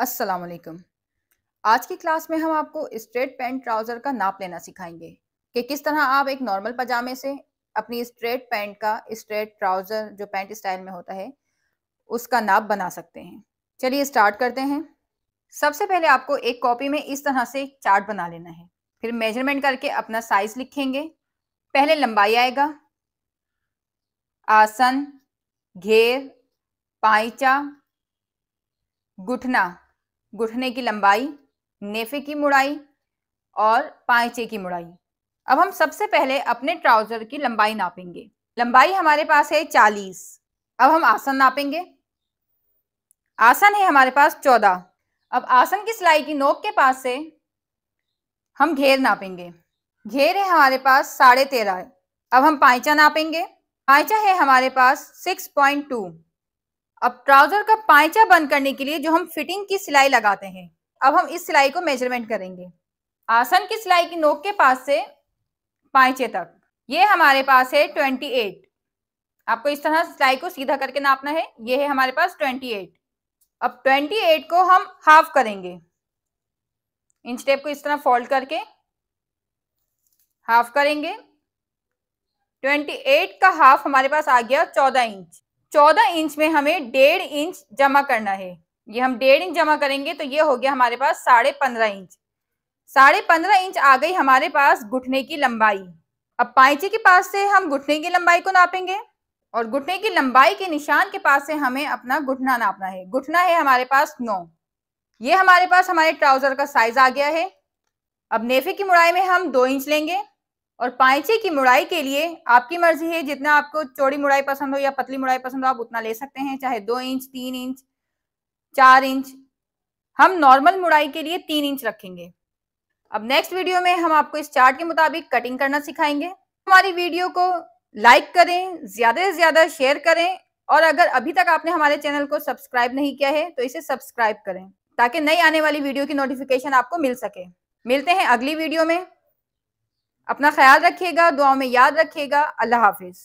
असलकम आज की क्लास में हम आपको स्ट्रेट पैंट ट्राउज़र का नाप लेना सिखाएंगे कि किस तरह आप एक नॉर्मल पजामे से अपनी स्ट्रेट पैंट का स्ट्रेट ट्राउज़र जो पैंट स्टाइल में होता है उसका नाप बना सकते हैं चलिए स्टार्ट करते हैं सबसे पहले आपको एक कॉपी में इस तरह से चार्ट बना लेना है फिर मेजरमेंट करके अपना साइज लिखेंगे पहले लंबाई आएगा आसन घेर पाइचा घुटना घुटने की लंबाई नेफे की मुड़ाई और पाइचे की मुड़ाई अब हम सबसे पहले अपने ट्राउजर की लंबाई नापेंगे लंबाई हमारे पास है चालीस अब हम आसन नापेंगे आसन है हमारे पास चौदह अब आसन की सिलाई की नोक के पास से हम घेर नापेंगे घेर है हमारे पास साढ़े तेरह अब हम पाइचा नापेंगे पाइचा है हमारे पास सिक्स पॉइंट टू अब ट्राउजर का पाइचा बंद करने के लिए जो हम फिटिंग की सिलाई लगाते हैं अब हम इस सिलाई को मेजरमेंट करेंगे आसन की सिलाई की नोक के पास से पाइचे तक ये हमारे पास है ट्वेंटी एट आपको इस तरह सिलाई को सीधा करके नापना है ये है हमारे पास ट्वेंटी एट अब ट्वेंटी एट को हम हाफ करेंगे इंच टेप को इस तरह फोल्ड करके हाफ करेंगे ट्वेंटी एट का हाफ हमारे पास आ गया चौदह इंच चौदह इंच में हमें डेढ़ इंच जमा करना है ये हम डेढ़ इंच जमा करेंगे तो ये हो गया हमारे पास साढ़े पंद्रह इंच साढ़े पंद्रह इंच आ गई हमारे पास घुटने की लंबाई अब पाइचे के पास से हम घुटने की लंबाई को नापेंगे और घुटने की लंबाई के निशान के पास से हमें अपना घुटना नापना है घुटना है हमारे पास नौ ये हमारे पास हमारे ट्राउजर का साइज आ गया है अब नेफे की मुड़ाई में हम दो इंच लेंगे और पाइचे की मुड़ाई के लिए आपकी मर्जी है जितना आपको चौड़ी मुड़ाई पसंद हो या पतली मुड़ाई पसंद हो आप उतना ले सकते हैं चाहे दो इंच तीन इंच चार इंच हम नॉर्मल मुड़ाई के लिए तीन इंच रखेंगे अब नेक्स्ट वीडियो में हम आपको इस चार्ट के मुताबिक कटिंग करना सिखाएंगे हमारी वीडियो को लाइक करें ज्यादा से ज्यादा शेयर करें और अगर अभी तक आपने हमारे चैनल को सब्सक्राइब नहीं किया है तो इसे सब्सक्राइब करें ताकि नई आने वाली वीडियो की नोटिफिकेशन आपको मिल सके मिलते हैं अगली वीडियो में अपना ख्याल रखिएगा दुआओं में याद रखिएगा अल्लाह हाफिज़